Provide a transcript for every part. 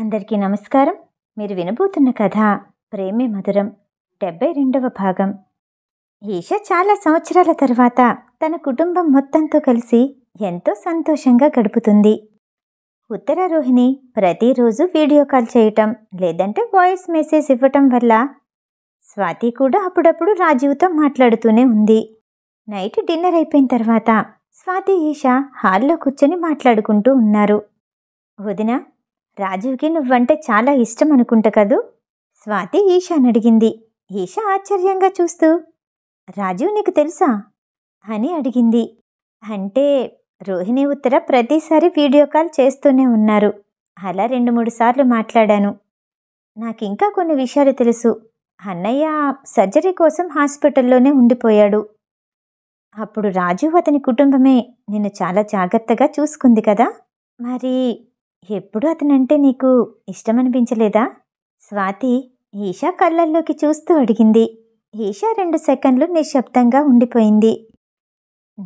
అందరికీ నమస్కారం మీరు వినబోతున్న కథ ప్రేమే మధురం డెబ్బై రెండవ భాగం ఈష చాలా సంవత్సరాల తర్వాత తన కుటుంబం మొత్తంతో కలిసి ఎంతో సంతోషంగా గడుపుతుంది ఉత్తరారోహిణి ప్రతిరోజు వీడియో కాల్ చేయటం లేదంటే వాయిస్ మెసేజ్ ఇవ్వటం వల్ల స్వాతి కూడా అప్పుడప్పుడు రాజీవ్తో మాట్లాడుతూనే ఉంది నైట్ డిన్నర్ అయిపోయిన తర్వాత స్వాతి ఈష హాల్లో కూర్చొని మాట్లాడుకుంటూ ఉన్నారు వదినా రాజీవ్కి నువ్వంటే చాలా ఇష్టం అనుకుంట కదూ స్వాతి ఈషాని అడిగింది ఈషా ఆశ్చర్యంగా చూస్తూ రాజీవ్ నీకు తెలుసా అని అడిగింది అంటే రోహిణి ఉత్తర ప్రతిసారి వీడియో కాల్ చేస్తూనే ఉన్నారు అలా రెండు మూడు సార్లు మాట్లాడాను నాకు ఇంకా కొన్ని విషయాలు తెలుసు అన్నయ్య సర్జరీ కోసం హాస్పిటల్లోనే ఉండిపోయాడు అప్పుడు రాజు అతని కుటుంబమే నిన్ను చాలా జాగ్రత్తగా చూసుకుంది కదా మరి ఎప్పుడూ అతనంటే నీకు ఇష్టమనిపించలేదా స్వాతి ఈషా కళ్ళల్లోకి చూస్తూ అడిగింది ఈషా రెండు సెకండ్లు నిశ్శబ్దంగా ఉండిపోయింది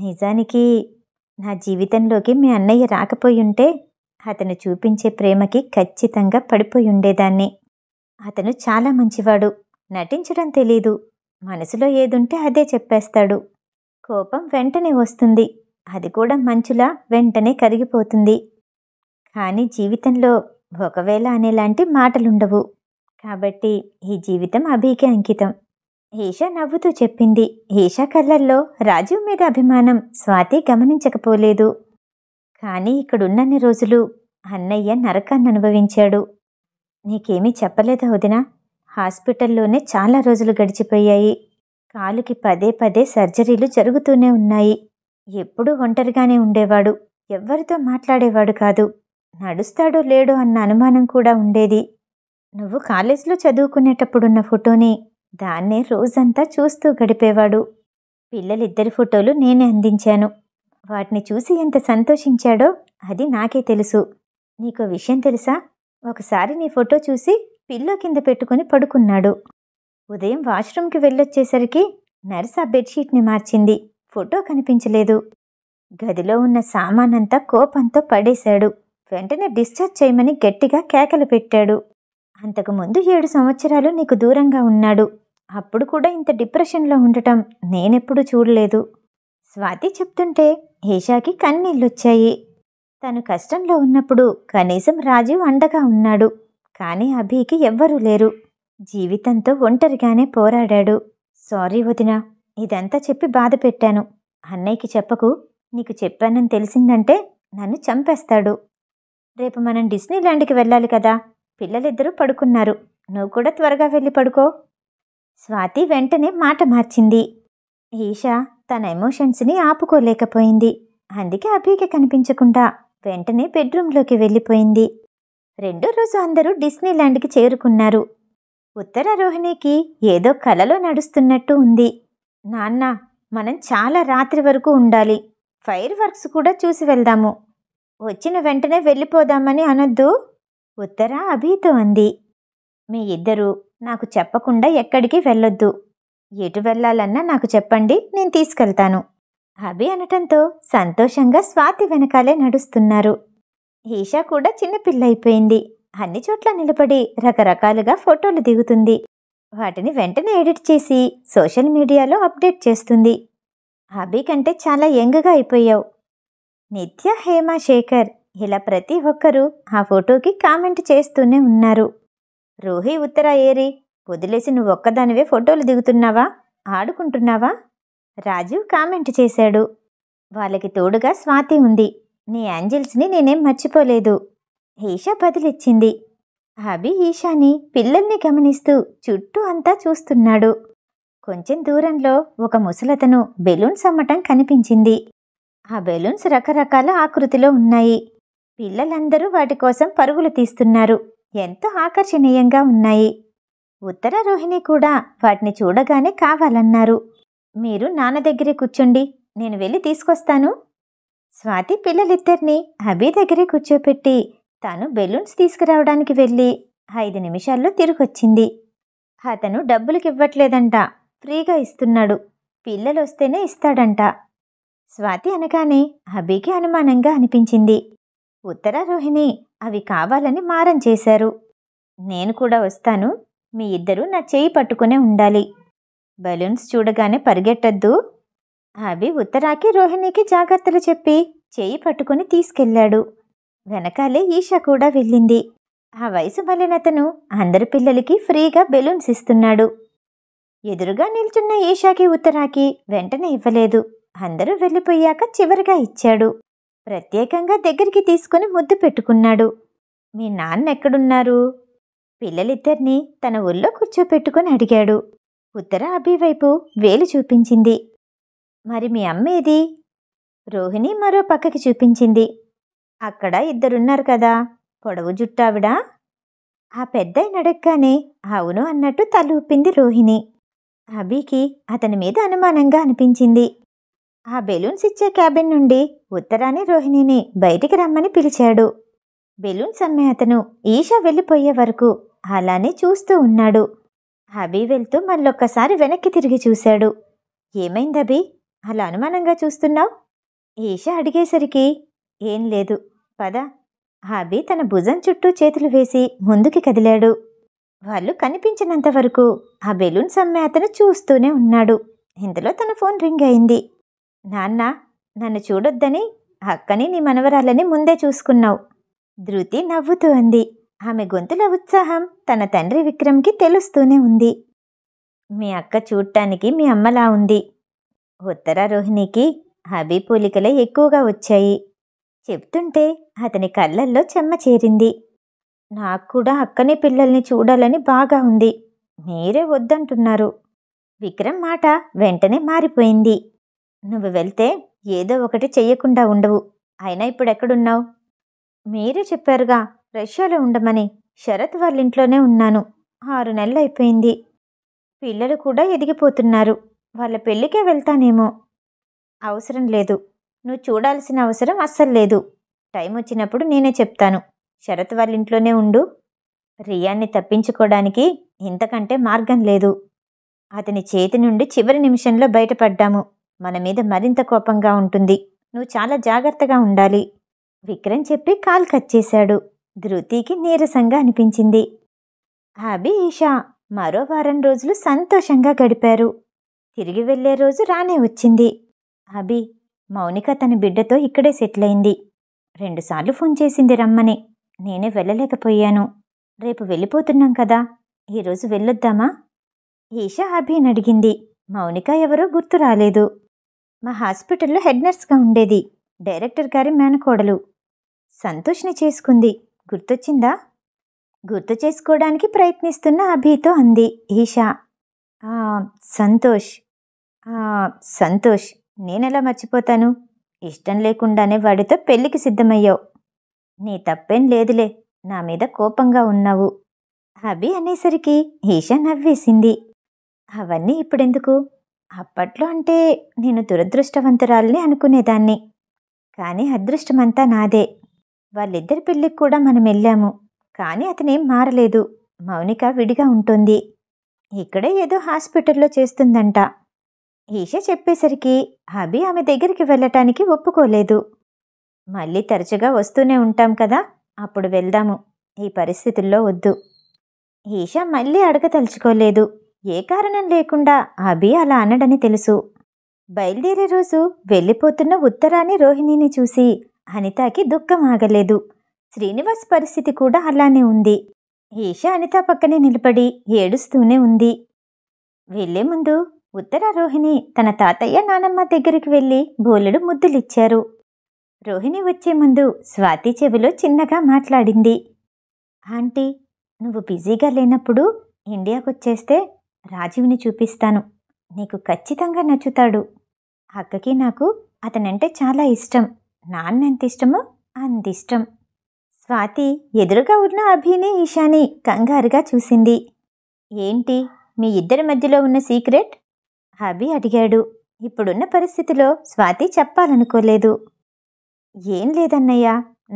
నిజానికి నా జీవితంలోకి మీ అన్నయ్య రాకపోయుంటే అతను చూపించే ప్రేమకి ఖచ్చితంగా పడిపోయి ఉండేదాన్ని అతను చాలా మంచివాడు నటించడం తెలీదు మనసులో ఏదుంటే అదే చెప్పేస్తాడు కోపం వెంటనే వస్తుంది అది కూడా మంచులా వెంటనే కరిగిపోతుంది కానీ జీవితంలో ఒకవేళ అనేలాంటి మాటలుండవు కాబట్టి ఈ జీవితం అభికే అంకితం ఈష నవ్వుతూ చెప్పింది ఈష కళ్ళల్లో రాజీవ్ మీద అభిమానం స్వాతి గమనించకపోలేదు కానీ ఇక్కడున్నన్ని రోజులు అన్నయ్య నరకాన్ని అనుభవించాడు నీకేమీ చెప్పలేదా వదిన హాస్పిటల్లోనే చాలా రోజులు గడిచిపోయాయి కాలుకి పదే పదే సర్జరీలు జరుగుతూనే ఉన్నాయి ఎప్పుడూ ఒంటరిగానే ఉండేవాడు ఎవ్వరితో మాట్లాడేవాడు కాదు నడుస్తాడో లేడో అన్న అనుమానం కూడా ఉండేది నువ్వు కాలేజీలో చదువుకునేటప్పుడున్న ఫోటోని దాన్నే రోజంతా చూస్తూ గడిపేవాడు పిల్లలిద్దరి ఫోటోలు నేనే అందించాను వాటిని చూసి ఎంత సంతోషించాడో అది నాకే తెలుసు నీకు విషయం తెలుసా ఒకసారి నీ ఫోటో చూసి పిల్లో కింద పెట్టుకుని పడుకున్నాడు ఉదయం వాష్రూమ్కి వెళ్ళొచ్చేసరికి నర్స్ ఆ బెడ్షీట్ని మార్చింది ఫోటో కనిపించలేదు గదిలో ఉన్న సామానంతా కోపంతో పడేశాడు వెంటనే డిశ్చార్జ్ చేయమని గట్టిగా కేకలు పెట్టాడు అంతకుముందు ఏడు సంవత్సరాలు నీకు దూరంగా ఉన్నాడు అప్పుడు కూడా ఇంత డిప్రెషన్లో ఉండటం నేనెప్పుడు చూడలేదు స్వాతి చెప్తుంటే ఈషాకి కన్నీళ్ళొచ్చాయి తను కష్టంలో ఉన్నప్పుడు కనీసం రాజీవ్ అండగా ఉన్నాడు కానీ అభికి ఎవ్వరూ లేరు జీవితంతో ఒంటరిగానే పోరాడాడు సారీ వదిన ఇదంతా చెప్పి బాధ పెట్టాను అన్నయ్యకి చెప్పకు నీకు చెప్పానని తెలిసిందంటే నన్ను చంపేస్తాడు రేపు మనం డిస్నీ ల్యాండ్కి వెళ్ళాలి కదా పిల్లలిద్దరూ పడుకున్నారు నువ్వు కూడా త్వరగా వెళ్ళి పడుకో స్వాతి వెంటనే మాట మార్చింది ఈషా తన ఎమోషన్స్ని ఆపుకోలేకపోయింది అందుకే అభికి కనిపించకుండా వెంటనే బెడ్రూమ్లోకి వెళ్ళిపోయింది రెండో రోజు అందరూ డిస్నీ ల్యాండ్కి చేరుకున్నారు ఉత్తర రోహిణికి ఏదో కలలో నడుస్తున్నట్టు ఉంది నాన్న మనం చాలా రాత్రి వరకు ఉండాలి ఫైర్ వర్క్స్ కూడా చూసి వెళ్దాము వచ్చిన వెంటనే వెళ్ళిపోదామని అనొద్దు ఉత్తరా అభితో అంది మీ ఇద్దరూ నాకు చెప్పకుండా ఎక్కడికి వెళ్ళొద్దు ఎటు వెళ్ళాలన్నా నాకు చెప్పండి నేను తీసుకెళ్తాను అభి అనటంతో సంతోషంగా స్వాతి వెనకాలే నడుస్తున్నారు ఈషా కూడా చిన్నపిల్లైపోయింది అన్ని చోట్ల నిలబడి రకరకాలుగా ఫోటోలు దిగుతుంది వాటిని వెంటనే ఎడిట్ చేసి సోషల్ మీడియాలో అప్డేట్ చేస్తుంది అభి కంటే చాలా యంగ్గా అయిపోయావు నిత్య హేమ శేఖర్ ఇలా ప్రతి ఒక్కరూ ఆ ఫోటోకి కామెంట్ చేస్తూనే ఉన్నారు రోహి ఉత్తర ఏరి వదిలేసి నువ్వు ఒక్కదానివే ఫోటోలు దిగుతున్నావా ఆడుకుంటున్నావా రాజు కామెంట్ చేశాడు వాళ్ళకి తోడుగా స్వాతి ఉంది నీ యాంజిల్స్ని నేనేం మర్చిపోలేదు ఈషా బదిలిచ్చింది అభి ఈషాని పిల్లల్ని గమనిస్తూ చుట్టూ అంతా చూస్తున్నాడు కొంచెం దూరంలో ఒక ముసలతను బెలూన్స్ అమ్మటం కనిపించింది ఆ బెలూన్స్ రకరకాల ఆకృతిలో ఉన్నాయి పిల్లలందరూ వాటి కోసం పరుగులు తీస్తున్నారు ఎంతో ఆకర్షణీయంగా ఉన్నాయి ఉత్తర రోహిణి కూడా వాటిని చూడగానే కావాలన్నారు మీరు నాన్న దగ్గరే కూర్చోండి నేను వెళ్ళి తీసుకొస్తాను స్వాతి పిల్లలిద్దరిని అభి దగ్గరే కూర్చోపెట్టి తాను బెలూన్స్ తీసుకురావడానికి వెళ్ళి ఐదు నిమిషాల్లో తిరిగొచ్చింది అతను డబ్బులకివ్వట్లేదంట ఫ్రీగా ఇస్తున్నాడు పిల్లలు వస్తేనే ఇస్తాడంట స్వాతి అనగానే అభికి అనుమానంగా అనిపించింది ఉత్తర రోహిణి అవి కావాలని మారం చేశారు నేను కూడా వస్తాను మీ ఇద్దరూ నా చేయి పట్టుకునే ఉండాలి బలూన్స్ చూడగానే పరిగెట్టద్దు అవి ఉత్తరాకి రోహిణికి జాగ్రత్తలు చెప్పి చేయి పట్టుకుని తీసుకెళ్లాడు వెనకాలే ఈషా కూడా వెళ్ళింది ఆ వయసు మళ్ళినతను అందరి పిల్లలకి ఫ్రీగా బెలూన్స్ ఇస్తున్నాడు ఎదురుగా నిల్చున్న ఈషాకి ఉత్తరాకి వెంటనే ఇవ్వలేదు అందరూ వెళ్ళిపోయాక చివరిగా ఇచ్చాడు ప్రత్యేకంగా దగ్గరికి తీసుకుని ముద్దు పెట్టుకున్నాడు మీ నాన్న ఎక్కడున్నారు పిల్లలిద్దరినీ తన ఊళ్ళో కూర్చోపెట్టుకుని అడిగాడు ఉత్తర అభివైపు వేలు చూపించింది మరి మీ అమ్మేది రోహిణి మరో పక్కకి చూపించింది అక్కడ ఇద్దరున్నారు కదా పొడవు జుట్టావిడా ఆ పెద్ద నడగ్గానే అవును అన్నట్టు తల ఊపింది రోహిణి అభికి అతని మీద అనుమానంగా అనిపించింది ఆ బెలూన్స్ ఇచ్చే క్యాబిన్ నుండి ఉత్తరాని రోహిణిని బయటికి రమ్మని పిలిచాడు బెలూన్స్ అమ్మే అతను ఈషా వెళ్ళిపోయే వరకు అలానే చూస్తూ ఉన్నాడు అభి వెళ్తూ మళ్ళొక్కసారి వెనక్కి తిరిగి చూశాడు ఏమైంది అభి అలా అనుమానంగా చూస్తున్నావు ఈషా అడిగేసరికి ఏం లేదు పద అభి తన భుజం చుట్టూ చేతులు వేసి ముందుకి కదిలాడు వాళ్ళు కనిపించినంత వరకు ఆ బెలూన్స్ అమ్మే అతను చూస్తూనే ఉన్నాడు ఇంతలో తన ఫోన్ రింగ్ అయింది నాన్న నన్ను చూడొద్దని అక్కని నీ మనవరాలని ముందే చూసుకున్నావు ధృతి నవ్వుతూ అంది ఆమె గొంతుల ఉత్సాహం తన తండ్రి విక్రమ్కి తెలుస్తూనే ఉంది మీ అక్క చూడటానికి మీ అమ్మలా ఉంది ఉత్తర రోహిణికి హబీ పోలికలే ఎక్కువగా వచ్చాయి చెప్తుంటే అతని కళ్ళల్లో చెమ్మ చేరింది నాకు కూడా అక్కని పిల్లల్ని చూడాలని బాగా ఉంది మీరే వద్దంటున్నారు విక్రమ్ మాట వెంటనే మారిపోయింది నువ్వు వెళ్తే ఏదో ఒకటి చెయ్యకుండా ఉండవు అయినా ఇప్పుడు ఎక్కడున్నావు మీరు చెప్పారుగా రష్యాలో ఉండమని శరత్ వాళ్ళ ఇంట్లోనే ఉన్నాను ఆరు నెలలు అయిపోయింది పిల్లలు కూడా ఎదిగిపోతున్నారు వాళ్ళ పెళ్ళికే వెళ్తానేమో అవసరం లేదు నువ్వు చూడాల్సిన అవసరం అస్సలు లేదు టైం వచ్చినప్పుడు నేనే చెప్తాను శరత్ వాళ్ళ ఇంట్లోనే ఉండు రియాన్ని తప్పించుకోవడానికి ఇంతకంటే మార్గం లేదు అతని చేతి నుండి చివరి నిమిషంలో బయటపడ్డాము మన మీద మరింత కోపంగా ఉంటుంది నువ్వు చాలా జాగ్రత్తగా ఉండాలి విక్రమ్ చెప్పి కాల్ కట్ చేశాడు ధృతికి నీరసంగా అనిపించింది అభి ఈషా మరో వారం రోజులు సంతోషంగా గడిపారు తిరిగి వెళ్లే రోజు రానే వచ్చింది అభి మౌనిక తన బిడ్డతో ఇక్కడే సెటిల్ అయింది రెండుసార్లు ఫోన్ చేసింది రమ్మని నేనే వెళ్ళలేకపోయాను రేపు వెళ్ళిపోతున్నాం కదా ఈరోజు వెళ్ళొద్దామా ఈషా అభిని అడిగింది మౌనిక ఎవరో గుర్తు రాలేదు మా హాస్పిటల్లో హెడ్ నర్స్గా ఉండేది డైరెక్టర్ గారి మేనకోడలు సంతోష్ని చేసుకుంది గుర్తొచ్చిందా గుర్తు చేసుకోవడానికి ప్రయత్నిస్తున్న అభితో అంది ఈషా సంతోష్ సంతోష్ నేనెలా మర్చిపోతాను ఇష్టం లేకుండానే వాడితో పెళ్లికి సిద్ధమయ్యావు నీ తప్పేం లేదులే నా మీద కోపంగా ఉన్నావు అభి అనేసరికి ఈషా నవ్వేసింది అవన్నీ ఇప్పుడెందుకు అప్పట్లో అంటే నేను దురదృష్టవంతురాలని అనుకునేదాన్ని కానీ అదృష్టమంతా నాదే వాళ్ళిద్దరి పెళ్ళికి కూడా మనం వెళ్ళాము కానీ అతనేం మారలేదు మౌనిక విడిగా ఉంటుంది ఇక్కడే ఏదో హాస్పిటల్లో చేస్తుందంట ఈష చెప్పేసరికి అభి ఆమె దగ్గరికి వెళ్ళటానికి ఒప్పుకోలేదు మళ్ళీ తరచుగా వస్తూనే ఉంటాం కదా అప్పుడు వెళ్దాము ఈ పరిస్థితుల్లో వద్దు ఈష మళ్ళీ అడగదలుచుకోలేదు ఏ కారణం లేకుండా అభి అలా అనడని తెలుసు బయలుదేరే రోజు వెళ్ళిపోతున్న ఉత్తరాని రోహిణిని చూసి అనితకి దుఃఖం ఆగలేదు శ్రీనివాస్ పరిస్థితి కూడా అలానే ఉంది ఈష అనిత పక్కనే నిలబడి ఏడుస్తూనే ఉంది వెళ్లే ముందు ఉత్తర రోహిణి తన తాతయ్య నానమ్మ దగ్గరికి వెళ్ళి బోలెడు ముద్దులిచ్చారు రోహిణి వచ్చే ముందు స్వాతి చెవిలో చిన్నగా మాట్లాడింది ఆంటీ నువ్వు బిజీగా లేనప్పుడు ఇండియాకొచ్చేస్తే రాజీవ్ని చూపిస్తాను నీకు ఖచ్చితంగా నచ్చుతాడు అక్కకి నాకు అతనంటే చాలా ఇష్టం నాన్న ఎంత ఇష్టమో అంత ఇష్టం స్వాతి ఎదురుగా ఉన్న అభిని ఈశాని కంగారుగా చూసింది ఏంటి మీ ఇద్దరి మధ్యలో ఉన్న సీక్రెట్ అభి అడిగాడు ఇప్పుడున్న పరిస్థితిలో స్వాతి చెప్పాలనుకోలేదు ఏం లేదన్నయ్య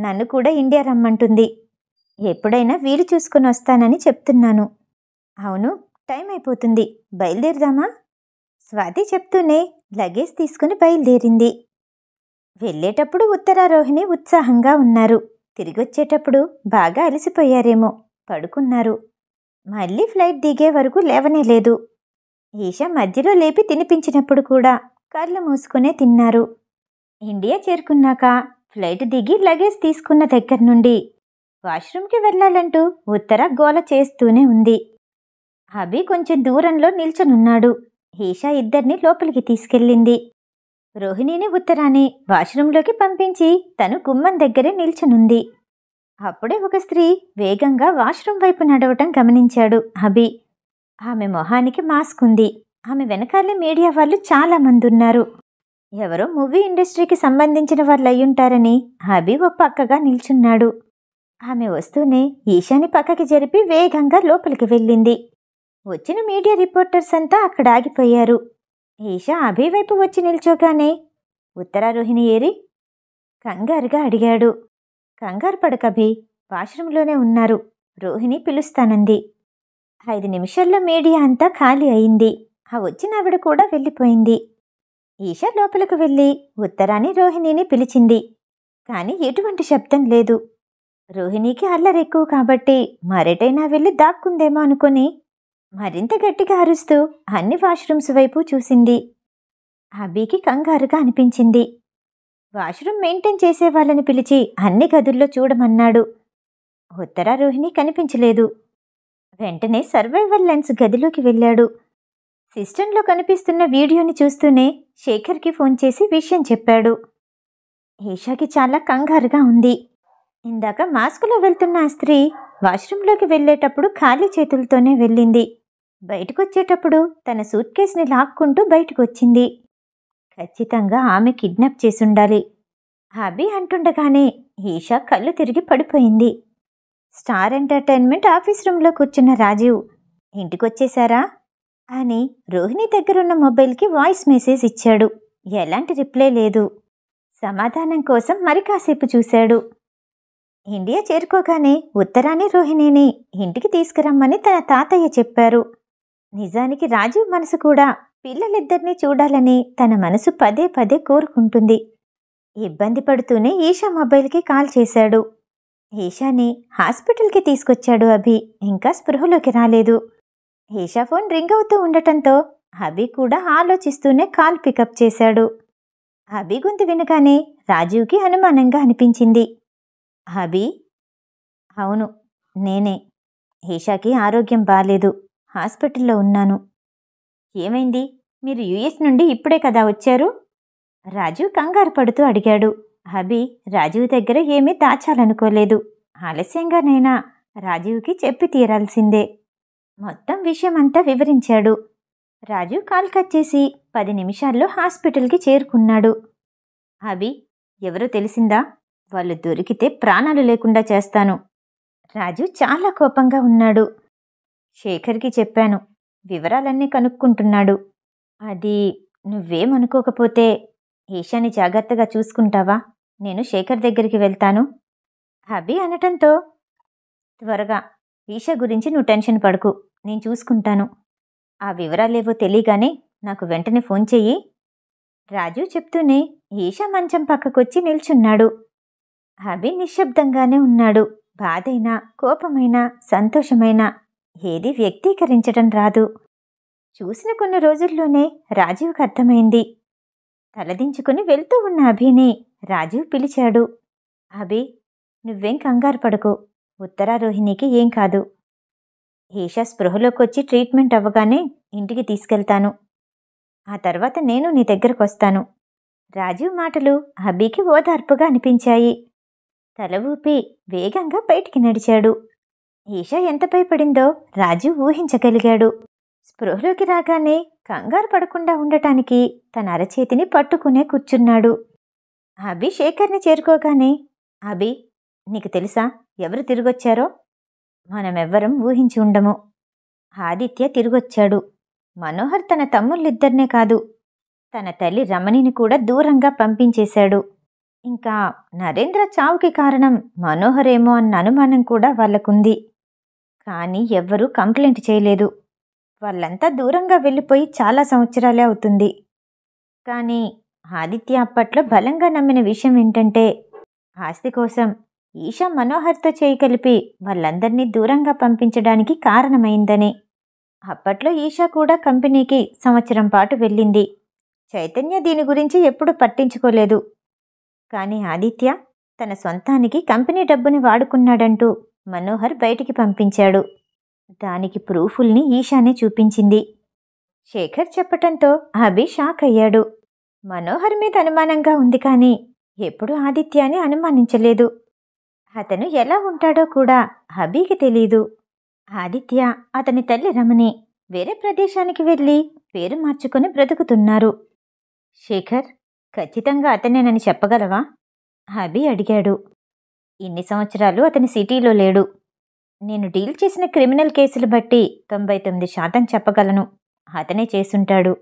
నన్ను కూడా ఇండియా రమ్మంటుంది ఎప్పుడైనా వీలు చూసుకుని వస్తానని చెప్తున్నాను అవును టైం అయిపోతుంది బయలుదేరదామా స్వాతి చెప్తూనే లగేజ్ తీసుకుని బయలుదేరింది వెళ్ళేటప్పుడు ఉత్తరారోహిణి ఉత్సాహంగా ఉన్నారు తిరిగొచ్చేటప్పుడు బాగా అలసిపోయారేమో పడుకున్నారు మళ్ళీ ఫ్లైట్ దిగే వరకు లేవనే లేదు ఈషా మధ్యలో లేపి తినిపించినప్పుడు కూడా కళ్ళు మూసుకునే తిన్నారు ఇండియా చేరుకున్నాక ఫ్లైట్ దిగి లగేజ్ తీసుకున్న దగ్గర నుండి వాష్రూమ్కి వెళ్ళాలంటూ ఉత్తర గోల చేస్తూనే ఉంది అభి కొంచెం దూరంలో నిల్చనున్నాడు ఈషా ఇద్దరిని లోపలికి తీసుకెళ్ళింది రోహిణిని ఉత్తరాన్ని వాష్రూంలోకి పంపించి తను గుమ్మం దగ్గరే నిల్చనుంది అప్పుడే ఒక స్త్రీ వేగంగా వాష్రూమ్ వైపు నడవటం గమనించాడు అభి ఆమె మొహానికి మాస్క్ ఉంది ఆమె వెనకాలే మీడియా వాళ్ళు చాలా మంది ఉన్నారు ఎవరో మూవీ ఇండస్ట్రీకి సంబంధించిన వాళ్ళు అయ్యుంటారని అభి ఓ పక్కగా నిల్చున్నాడు ఆమె వస్తూనే ఈశాని పక్కకి జరిపి వేగంగా లోపలికి వెళ్ళింది వచ్చిన మీడియా రిపోర్టర్స్ అంతా అక్కడ ఆగిపోయారు ఈషా అభి వైపు వచ్చి నిల్చోగానే ఉత్తరారోహిణి ఏరి కంగారుగా అడిగాడు కంగారు పడకభి వాష్రూంలోనే ఉన్నారు రోహిణి పిలుస్తానంది ఐదు నిమిషాల్లో మీడియా అంతా ఖాళీ అయింది ఆ వచ్చిన ఆవిడ కూడా వెళ్ళిపోయింది ఈషా లోపలికి వెళ్ళి ఉత్తరాని రోహిణిని పిలిచింది కానీ ఎటువంటి శబ్దం లేదు రోహిణికి అల్లరెక్కువ కాబట్టి మరెటైనా వెళ్ళి దాక్కుందేమో అనుకుని మరింత గట్టిగా అరుస్తూ అన్ని వాష్రూమ్స్ వైపు చూసింది అబీకి కంగారుగా అనిపించింది వాష్రూమ్ మెయింటైన్ చేసే వాళ్ళని పిలిచి అన్ని గదుల్లో చూడమన్నాడు ఉత్తరా రోహిణి కనిపించలేదు వెంటనే సర్వైవల్ లెన్స్ గదిలోకి వెళ్ళాడు సిస్టంలో కనిపిస్తున్న వీడియోని చూస్తూనే శేఖర్కి ఫోన్ చేసి విషయం చెప్పాడు ఏషాకి చాలా కంగారుగా ఉంది ఇందాక మాస్కులో వెళ్తున్న ఆ స్త్రీ వాష్రూంలోకి వెళ్ళేటప్పుడు ఖాళీ చేతులతోనే వెళ్ళింది బయటకొచ్చేటప్పుడు తన సూట్ కేసుని లాక్కుంటూ బయటకొచ్చింది ఖచ్చితంగా ఆమె కిడ్నాప్ చేసుండాలి అభి అంటుండగానే ఈషా కళ్ళు తిరిగి పడిపోయింది స్టార్ ఎంటర్టైన్మెంట్ ఆఫీస్ రూమ్లో కూర్చున్న రాజీవ్ ఇంటికొచ్చేశారా అని రోహిణి దగ్గరున్న మొబైల్కి వాయిస్ మెసేజ్ ఇచ్చాడు ఎలాంటి రిప్లై లేదు సమాధానం కోసం మరి కాసేపు చూశాడు ఇండియా చేరుకోగానే ఉత్తరాని రోహిణిని ఇంటికి తీసుకురమ్మని తన తాతయ్య చెప్పారు నిజానికి రాజీవ్ మనసు కూడా పిల్లలిద్దరినీ చూడాలని తన మనసు పదే పదే కోరుకుంటుంది ఇబ్బంది పడుతూనే ఈషా మొబైల్కి కాల్ చేశాడు ఈషాని హాస్పిటల్కి తీసుకొచ్చాడు అభి ఇంకా స్పృహలోకి రాలేదు ఈషా ఫోన్ రింగ్ అవుతూ ఉండటంతో అభి కూడా ఆలోచిస్తూనే కాల్ పికప్ చేశాడు అభి గొంతు వినగానే రాజీవ్కి అనుమానంగా అనిపించింది అభి అవును నేనే ఈషాకి ఆరోగ్యం బాలేదు హాస్పిటల్లో ఉన్నాను ఏమైంది మీరు యుఎస్ నుండి ఇప్పుడే కదా వచ్చారు రాజు కంగారు పడుతూ అడిగాడు అభి రాజీవ్ దగ్గర ఏమీ దాచాలనుకోలేదు ఆలస్యంగానైనా రాజీవ్కి చెప్పి తీరాల్సిందే మొత్తం విషయం అంతా వివరించాడు రాజు కాల్ కట్ చేసి పది నిమిషాల్లో హాస్పిటల్కి చేరుకున్నాడు అభి ఎవరో తెలిసిందా వాళ్ళు దొరికితే ప్రాణాలు లేకుండా చేస్తాను రాజు చాలా కోపంగా ఉన్నాడు శేఖర్కి చెప్పాను వివరాలన్నీ కనుక్కుంటున్నాడు అది నువ్వేమనుకోకపోతే ఈషాని జాగ్రత్తగా చూసుకుంటావా నేను శేఖర్ దగ్గరికి వెళ్తాను అభి అనటంతో త్వరగా ఈషా గురించి నువ్వు టెన్షన్ పడుకు నేను చూసుకుంటాను ఆ వివరాలేవో తెలియగానే నాకు వెంటనే ఫోన్ చెయ్యి రాజు చెప్తూనే ఈషా మంచం పక్కకొచ్చి నిల్చున్నాడు అభి నిశ్శబ్దంగానే ఉన్నాడు బాధైనా కోపమైనా సంతోషమైనా ఏది వ్యక్తీకరించడం రాదు చూసిన కొన్ని రోజుల్లోనే రాజీవ్కి అర్థమైంది తలదించుకుని వెళ్తూ ఉన్న అభిని రాజీవ్ పిలిచాడు అభి నువ్వేం కంగారు పడకు ఉత్తరారోహిణికి ఏం కాదు ఏషా స్పృహలోకి వచ్చి ట్రీట్మెంట్ అవ్వగానే ఇంటికి తీసుకెళ్తాను ఆ తర్వాత నేను నీ దగ్గరకు వస్తాను రాజీవ్ మాటలు అభికి ఓదార్పుగా అనిపించాయి తల ఊపి వేగంగా బయటికి నడిచాడు ఈష ఎంత భయపడిందో రాజు ఊహించగలిగాడు స్పృహలోకి రాగానే కంగారు పడకుండా ఉండటానికి తన అరచేతిని పట్టుకునే కూర్చున్నాడు అభి శేఖర్ని చేరుకోగానే అభి నీకు తెలుసా ఎవరు తిరిగొచ్చారో మనమెవ్వరం ఊహించి ఉండము ఆదిత్య తిరిగొచ్చాడు మనోహర్ తన తమ్ముళ్ళిద్దరినే కాదు తన తల్లి రమణిని కూడా దూరంగా పంపించేశాడు ఇంకా నరేంద్ర చావుకి కారణం మనోహరేమో అన్న అనుమానం కూడా వాళ్ళకుంది కానీ ఎవ్వరూ కంప్లైంట్ చేయలేదు వాళ్ళంతా దూరంగా వెళ్ళిపోయి చాలా సంవత్సరాలే అవుతుంది కానీ ఆదిత్య అప్పట్లో బలంగా నమ్మిన విషయం ఏంటంటే ఆస్తి కోసం ఈషా మనోహర్తో చేయి కలిపి వాళ్ళందరినీ దూరంగా పంపించడానికి కారణమైందని అప్పట్లో ఈషా కూడా కంపెనీకి సంవత్సరం పాటు వెళ్ళింది చైతన్య దీని గురించి ఎప్పుడూ పట్టించుకోలేదు కానీ ఆదిత్య తన సొంతానికి కంపెనీ డబ్బుని వాడుకున్నాడంటూ మనోహర్ బయటికి పంపించాడు దానికి ప్రూఫుల్ని ఈషానే చూపించింది శేఖర్ చెప్పటంతో అభి షాక్ అయ్యాడు మనోహర్ మీద అనుమానంగా ఉంది కానీ ఎప్పుడు ఆదిత్యాని అనుమానించలేదు అతను ఎలా ఉంటాడో కూడా హబీకి తెలీదు ఆదిత్య అతని తల్లి రమణి వేరే ప్రదేశానికి వెళ్ళి పేరు మార్చుకొని బ్రతుకుతున్నారు శేఖర్ ఖచ్చితంగా అతనేనని చెప్పగలవా హబీ అడిగాడు ఇన్ని సంవత్సరాలు అతని సిటీలో లేడు నేను డీల్ చేసిన క్రిమినల్ కేసులు బట్టి తొంభై తొమ్మిది శాతం చెప్పగలను అతనే చేసుంటాడు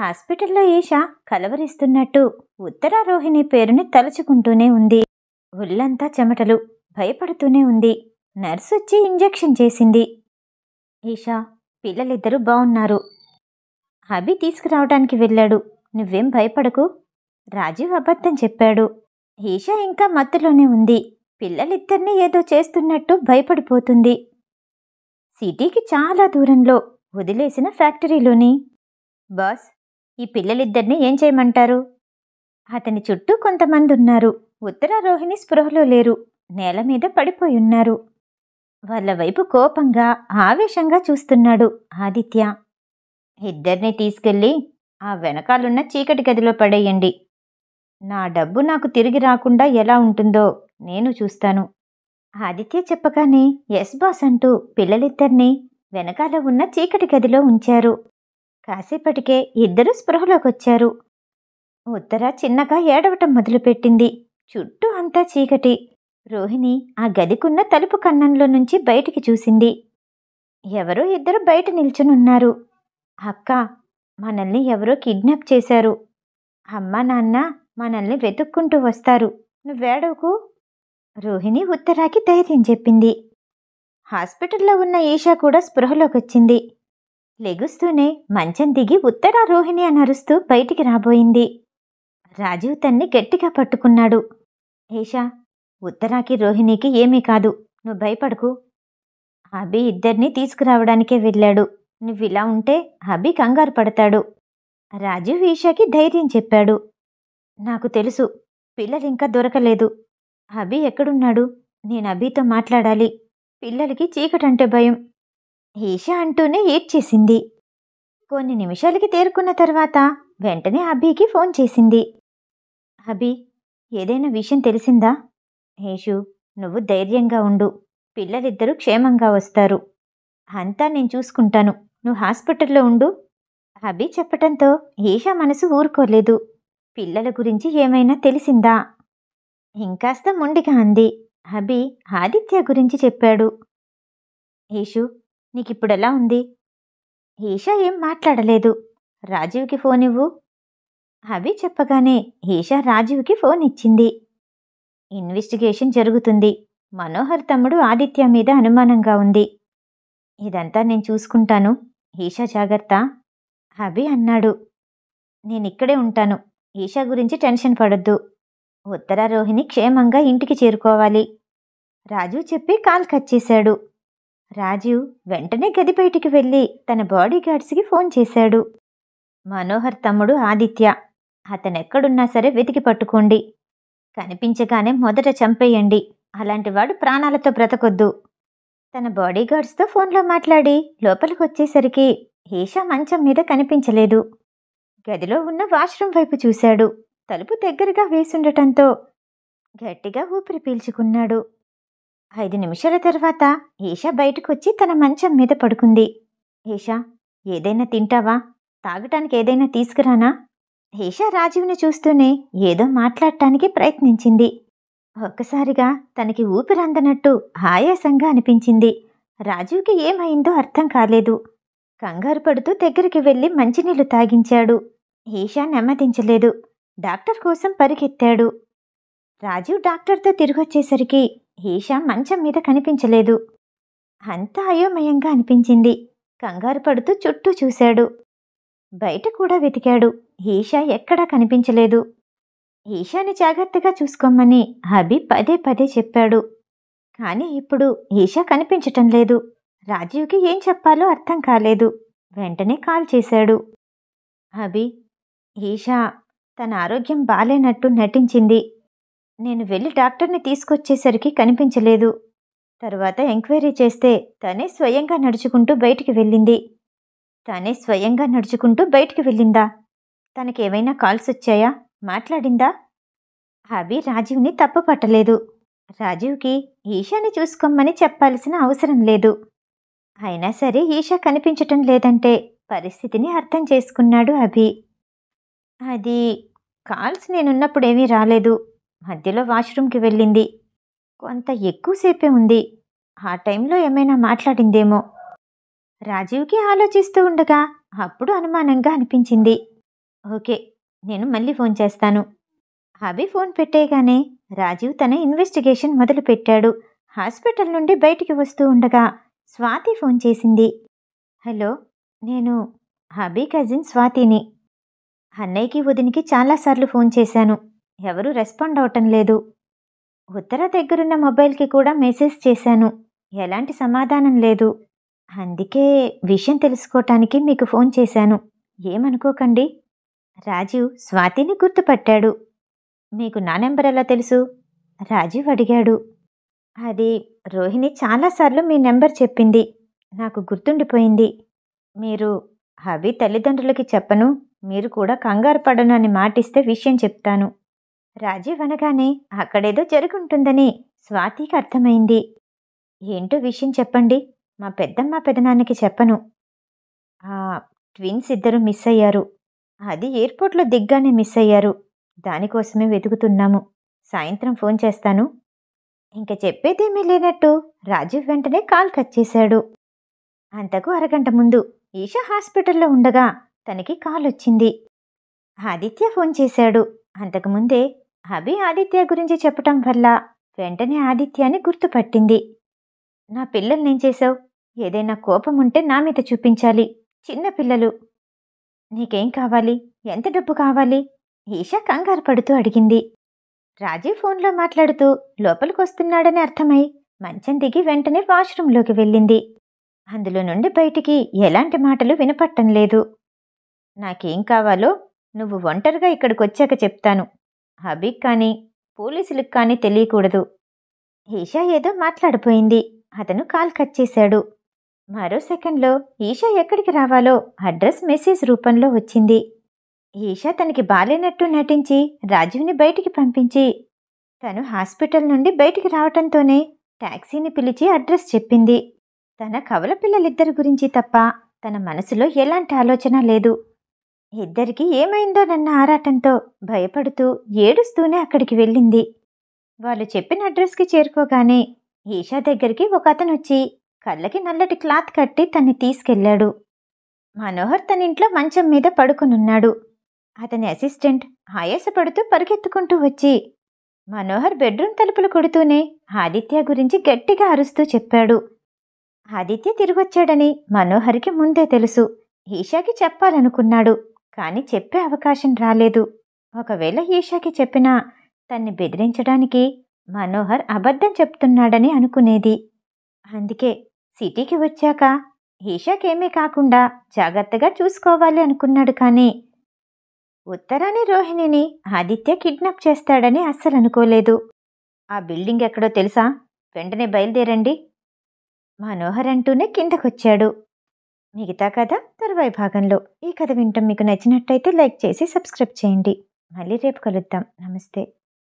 హాస్పిటల్లో ఈషా కలవరిస్తున్నట్టు ఉత్తరారోహిణి పేరుని తలుచుకుంటూనే ఉంది ఒళ్ళంతా చెమటలు భయపడుతూనే ఉంది నర్సు వచ్చి ఇంజెక్షన్ చేసింది ఈషా పిల్లలిద్దరూ బాగున్నారు అభి తీసుకురావడానికి వెళ్ళాడు నువ్వేం భయపడకు రాజీవ్ అబద్ధం చెప్పాడు ఈష ఇంకా మత్తులోనే ఉంది పిల్లలిద్దరినీ ఏదో చేస్తున్నట్టు భయపడిపోతుంది సిటీకి చాలా దూరంలో వదిలేసిన ఫ్యాక్టరీలోని బాస్ ఈ పిల్లలిద్దరినీ ఏం చేయమంటారు అతని చుట్టూ కొంతమంది ఉన్నారు ఉత్తరారోహిణి స్పృహలో లేరు నేల మీద పడిపోయి ఉన్నారు వాళ్ళ వైపు కోపంగా ఆవేశంగా చూస్తున్నాడు ఆదిత్య ఇద్దరిని తీసుకెళ్ళి ఆ వెనకాలున్న చీకటి గదిలో పడేయండి నా డబ్బు నాకు తిరిగి రాకుండా ఎలా ఉంటుందో నేను చూస్తాను ఆదిత్య చెప్పగానే ఎస్ బాస్ అంటూ పిల్లలిద్దరినీ వెనకాల ఉన్న చీకటి గదిలో ఉంచారు కాసేపటికే ఇద్దరు స్పృహలోకొచ్చారు ఉత్తర చిన్నగా ఏడవటం మొదలుపెట్టింది చుట్టూ అంతా చీకటి రోహిణి ఆ గదికున్న తలుపు కన్నంలో నుంచి బయటికి చూసింది ఎవరో ఇద్దరు బయట నిల్చునున్నారు అక్క మనల్ని ఎవరో కిడ్నాప్ చేశారు అమ్మ నాన్న మనల్ని వెతుక్కుంటూ వస్తారు నువ్వేడవుకు రోహిణి ఉత్తరాకి ధైర్యం చెప్పింది హాస్పిటల్లో ఉన్న ఈషా కూడా స్పృహలోకొచ్చింది లెగుస్తూనే మంచం దిగి ఉత్తరా రోహిణి అని అరుస్తూ బయటికి రాబోయింది రాజీవ్ తన్ని గట్టిగా పట్టుకున్నాడు ఏషా ఉత్తరాకి రోహిణికి ఏమీ కాదు నువ్వు భయపడకు అభి ఇద్దరిని తీసుకురావడానికే వెళ్ళాడు నువ్వు ఇలా ఉంటే అభి కంగారు పడతాడు రాజీవ్ ఈషాకి ధైర్యం చెప్పాడు నాకు తెలుసు పిల్లలింకా దొరకలేదు అభి ఎక్కడున్నాడు నేను అభితో మాట్లాడాలి పిల్లలకి చీకటంటే భయం ఈష అంటూనే ఏడ్చేసింది కొన్ని నిమిషాలకి తేరుకున్న తర్వాత వెంటనే అభికి ఫోన్ చేసింది అభి ఏదైనా విషయం తెలిసిందా హేషు నువ్వు ధైర్యంగా ఉండు పిల్లలిద్దరూ క్షేమంగా వస్తారు అంతా నేను చూసుకుంటాను నువ్వు హాస్పిటల్లో ఉండు అభి చెప్పటంతో ఈషా మనసు ఊరుకోలేదు పిల్లల గురించి ఏమైనా తెలిసిందా ఇంకాస్త మొండిగా అంది అభి ఆదిత్య గురించి చెప్పాడు ఈషు నీకిప్పుడెలా ఉంది ఈషా ఏం మాట్లాడలేదు రాజీవ్కి ఫోన్ ఇవ్వు అభి చెప్పగానే ఈషా రాజీవ్కి ఫోన్ ఇచ్చింది ఇన్వెస్టిగేషన్ జరుగుతుంది మనోహర్ తమ్ముడు ఆదిత్య మీద అనుమానంగా ఉంది ఇదంతా నేను చూసుకుంటాను ఈషా జాగ్రత్త అభి అన్నాడు నేనిక్కడే ఉంటాను ఈషా గురించి టెన్షన్ పడొద్దు ఉత్తర రోహిణి క్షేమంగా ఇంటికి చేరుకోవాలి రాజు చెప్పి కాల్ కట్ చేశాడు రాజు వెంటనే గది బయటికి వెళ్ళి తన బాడీ గార్డ్స్కి ఫోన్ చేశాడు మనోహర్ తమ్ముడు ఆదిత్య అతనెక్కడున్నా సరే వెతికి పట్టుకోండి కనిపించగానే మొదట చంపేయండి అలాంటి వాడు ప్రాణాలతో బ్రతకొద్దు తన బాడీగార్డ్స్తో ఫోన్లో మాట్లాడి లోపలికి వచ్చేసరికి ఈషా మంచం మీద కనిపించలేదు గదిలో ఉన్న వాష్రూమ్ వైపు చూశాడు తలుపు దగ్గరగా వేసుండటంతో గట్టిగా ఊపిరి పీల్చుకున్నాడు ఐదు నిమిషాల తర్వాత ఈషా బయటకు వచ్చి తన మంచం మీద పడుకుంది ఈషా ఏదైనా తింటావా తాగటానికి ఏదైనా తీసుకురానా ఈషా రాజీవ్ని చూస్తూనే ఏదో మాట్లాడటానికి ప్రయత్నించింది ఒక్కసారిగా తనకి ఊపిరందనట్టు ఆయాసంగా అనిపించింది రాజీవ్కి ఏమైందో అర్థం కాలేదు కంగారు పడుతూ దగ్గరికి వెళ్ళి మంచినీళ్లు తాగించాడు ఈషా నెమ్మదించలేదు డాక్టర్ కోసం పరిగెత్తాడు రాజు డాక్టర్తో తిరిగొచ్చేసరికి ఈషా మంచం మీద కనిపించలేదు అంతా అయోమయంగా అనిపించింది కంగారు పడుతూ చుట్టూ చూశాడు బయట కూడా వెతికాడు ఈషా ఎక్కడా కనిపించలేదు ఈషాని జాగ్రత్తగా చూసుకోమని హబీ పదే పదే చెప్పాడు కానీ ఇప్పుడు ఈషా కనిపించటం లేదు రాజీవ్కి ఏం చెప్పాలో అర్థం కాలేదు వెంటనే కాల్ చేశాడు అభి ఈషా తన ఆరోగ్యం బాలేనట్టు నటించింది నేను వెళ్ళి డాక్టర్ని తీసుకొచ్చేసరికి కనిపించలేదు తర్వాత ఎంక్వైరీ చేస్తే తనే స్వయంగా నడుచుకుంటూ బయటికి వెళ్ళింది తనే స్వయంగా నడుచుకుంటూ బయటికి వెళ్ళిందా తనకేమైనా కాల్స్ వచ్చాయా మాట్లాడిందా అభి రాజీవ్ని తప్పు పట్టలేదు రాజీవ్కి ఈషాని చూసుకోమని చెప్పాల్సిన అవసరం లేదు అయినా సరే ఈషా కనిపించటం లేదంటే పరిస్థితిని అర్థం చేసుకున్నాడు అభి అది కాల్స్ నేనున్నప్పుడు ఏమీ రాలేదు మధ్యలో వాష్రూమ్కి వెళ్ళింది కొంత ఎక్కువసేపే ఉంది ఆ టైంలో ఏమైనా మాట్లాడిందేమో రాజీవ్కి ఆలోచిస్తూ ఉండగా అప్పుడు అనుమానంగా అనిపించింది ఓకే నేను మళ్ళీ ఫోన్ చేస్తాను అభి ఫోన్ పెట్టేయగానే రాజీవ్ తన ఇన్వెస్టిగేషన్ మొదలుపెట్టాడు హాస్పిటల్ నుండి బయటికి వస్తూ ఉండగా స్వాతి ఫోన్ చేసింది హలో నేను హబీ కజిన్ స్వాతిని అన్నయ్యకి వదినికి చాలాసార్లు ఫోన్ చేశాను ఎవరూ రెస్పాండ్ అవటం లేదు ఉత్తర దగ్గరున్న మొబైల్కి కూడా మెసేజ్ చేశాను ఎలాంటి సమాధానం లేదు అందుకే విషయం తెలుసుకోవటానికి మీకు ఫోన్ చేశాను ఏమనుకోకండి రాజీవ్ స్వాతిని గుర్తుపట్టాడు మీకు నా నెంబర్ ఎలా తెలుసు రాజీవ్ అడిగాడు అది రోహిణి చాలాసార్లు మీ నెంబర్ చెప్పింది నాకు గుర్తుండిపోయింది మీరు అవి తల్లిదండ్రులకి చెప్పను మీరు కూడా కంగారు పడను అని మాటిస్తే విషయం చెప్తాను రాజీవ్ అనగానే అక్కడేదో జరుగుంటుందని స్వాతికి అర్థమైంది ఏంటో విషయం చెప్పండి మా పెద్దమ్మ పెదనాన్నకి చెప్పను ఆ ట్విన్స్ ఇద్దరు మిస్ అయ్యారు అది ఎయిర్పోర్ట్లో దిగ్గానే మిస్ అయ్యారు దానికోసమే వెతుకుతున్నాము సాయంత్రం ఫోన్ చేస్తాను ఇంక చెప్పేదేమీ లేనట్టు రాజీవ్ వెంటనే కాల్ కట్ చేశాడు అంతకు అరగంట ముందు ఈషా హాస్పిటల్లో ఉండగా తనకి కాల్ వచ్చింది ఆదిత్య ఫోన్ చేశాడు అంతకుముందే అభి ఆదిత్య గురించి చెప్పటం వల్ల వెంటనే ఆదిత్యాన్ని గుర్తుపట్టింది నా పిల్లల్ని ఏం చేశావు ఏదైనా కోపం ఉంటే నా మీద చూపించాలి చిన్న పిల్లలు నీకేం కావాలి ఎంత డబ్బు కావాలి ఈషా కంగారు పడుతూ అడిగింది రాజీ ఫోన్లో మాట్లాడుతూ లోపలికి వస్తున్నాడని అర్థమై మంచం దిగి వెంటనే వాష్రూంలోకి వెళ్ళింది అందులో నుండి బయటికి ఎలాంటి మాటలు వినపట్టం లేదు నాకేం కావాలో నువ్వు ఒంటరిగా ఇక్కడికి వచ్చాక చెప్తాను హబీక్ కానీ పోలీసులకు కానీ తెలియకూడదు ఈషా ఏదో మాట్లాడిపోయింది అతను కాల్ కట్ చేశాడు మరో సెకండ్లో ఈషా ఎక్కడికి రావాలో అడ్రస్ మెసేజ్ రూపంలో వచ్చింది ఈషా తనకి బాలేనట్టు నటించి రాజీవ్ని బయటికి పంపించి తను హాస్పిటల్ నుండి బయటికి రావటంతోనే ట్యాక్సీని పిలిచి అడ్రస్ చెప్పింది తన కవల పిల్లలిద్దరి గురించి తప్ప తన మనసులో ఎలాంటి ఆలోచన లేదు ఇద్దరికి ఏమైందో నన్న ఆరాటంతో భయపడుతూ ఏడుస్తూనే అక్కడికి వెళ్ళింది వాళ్ళు చెప్పిన అడ్రస్కి చేరుకోగానే ఈషా దగ్గరికి ఒక అతను వచ్చి కళ్ళకి నల్లటి క్లాత్ కట్టి తన్ని తీసుకెళ్లాడు మనోహర్ తన ఇంట్లో మంచం మీద పడుకునున్నాడు అతని అసిస్టెంట్ ఆయాసపడుతూ పరిగెత్తుకుంటూ వచ్చి మనోహర్ బెడ్రూమ్ తలుపులు కొడుతూనే ఆదిత్య గురించి గట్టిగా అరుస్తూ చెప్పాడు ఆదిత్య తిరిగొచ్చాడని మనోహర్కి ముందే తెలుసు ఈషాకి చెప్పాలనుకున్నాడు కానీ చెప్పే అవకాశం రాలేదు ఒకవేళ ఈషాకి చెప్పినా తన్ని బెదిరించడానికి మనోహర్ అబద్ధం చెప్తున్నాడని అనుకునేది అందుకే సిటీకి వచ్చాక ఈషాకేమీ కాకుండా జాగ్రత్తగా చూసుకోవాలి అనుకున్నాడు కానీ ఉత్తరాని రోహిణిని ఆదిత్య కిడ్నాప్ చేస్తాడని అస్సలు అనుకోలేదు ఆ బిల్డింగ్ ఎక్కడో తెలుసా వెంటనే బయలుదేరండి మనోహర్ అంటూనే కిందకొచ్చాడు మిగతా కథ తరువాయి భాగంలో ఈ కథ వింటాం మీకు నచ్చినట్టయితే లైక్ చేసి సబ్స్క్రైబ్ చేయండి మళ్ళీ రేపు కలుద్దాం నమస్తే